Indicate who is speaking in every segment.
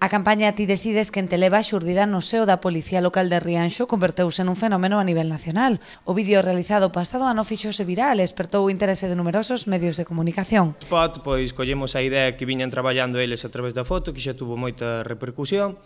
Speaker 1: A campaña Ti decides que Televa xurdida no seo da Policía Local de Rianxo converteuse nun fenómeno a nivel nacional. O vídeo realizado pasado ano fixose viral e despertou o interese de numerosos medios de comunicación.
Speaker 2: Spot, pois, collemos a idea que viñan traballando eles a través da foto, que xa tuvo moita repercusión,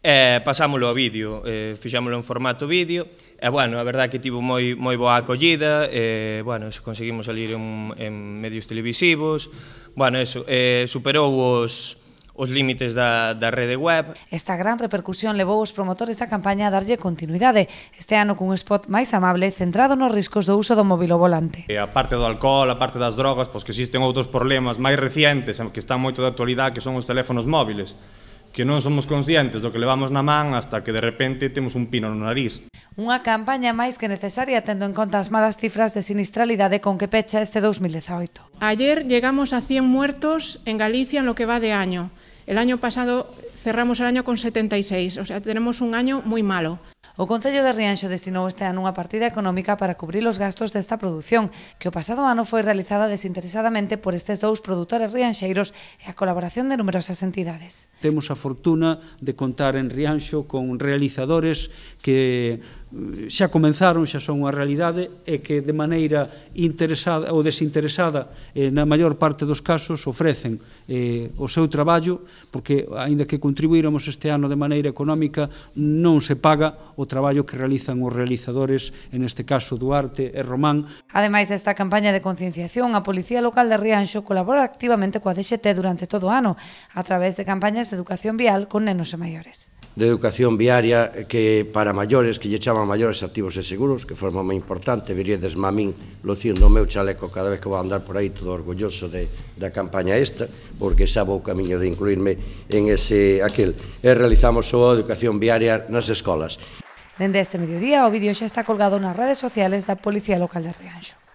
Speaker 2: Eh, pasámolo a vídeo, eh, fixámolo en formato vídeo, e, bueno, a verdade que tivo moi, moi boa acollida, e, bueno, conseguimos salir en, en medios televisivos, bueno, eso, eh, superou os os límites da, da rede web.
Speaker 1: Esta gran repercusión levou os promotores da campaña a darlle continuidade, este ano cun spot máis amable centrado nos riscos do uso do móvil volante.
Speaker 2: E a parte do alcohol, a parte das drogas, pois que existen outros problemas máis recientes eh, que están moito de actualidade que son os teléfonos móviles que non somos conscientes do que levamos na man hasta que de repente temos un pino no
Speaker 1: nariz. Unha campaña máis que necesaria tendo en conta as malas cifras de sinistralidade con que pecha este 2018. Ayer llegamos a 100 muertos en Galicia en lo que va de año. El año pasado cerramos el año con 76, o sea, tenemos un año moi malo. O Concello de Rianxo destinou este ano unha partida económica para cubrir os gastos desta produción, que o pasado ano foi realizada desinteresadamente por estes dous produtores rianxeiros e a colaboración de numerosas entidades.
Speaker 3: Temos a fortuna de contar en Rianxo con realizadores que xa comenzaron, xa son unha realidade, e que de maneira interesada ou desinteresada eh, na maior parte dos casos ofrecen eh, o seu traballo, porque aínda que contribuíramos este ano de maneira económica, non se paga o traballo que realizan os realizadores, en este caso Duarte e Román.
Speaker 1: Ademais desta campaña de concienciación, a Policía Local de Rianxo colabora activamente coa DXT durante todo o ano, a través de campañas de educación vial con nenos e maiores
Speaker 4: de educación viaria que para maiores, que lle chaman maiores activos e seguros, que forma moi importante, viríades mamín lucindo o meu chaleco cada vez que vou andar por aí todo orgulloso de, da campaña esta, porque xa vou camiño de incluirme en ese aquel. E realizamos a educación viaria nas escolas.
Speaker 1: Dende este mediodía, o vídeo xa está colgado nas redes sociales da Policía Local de Rianxo.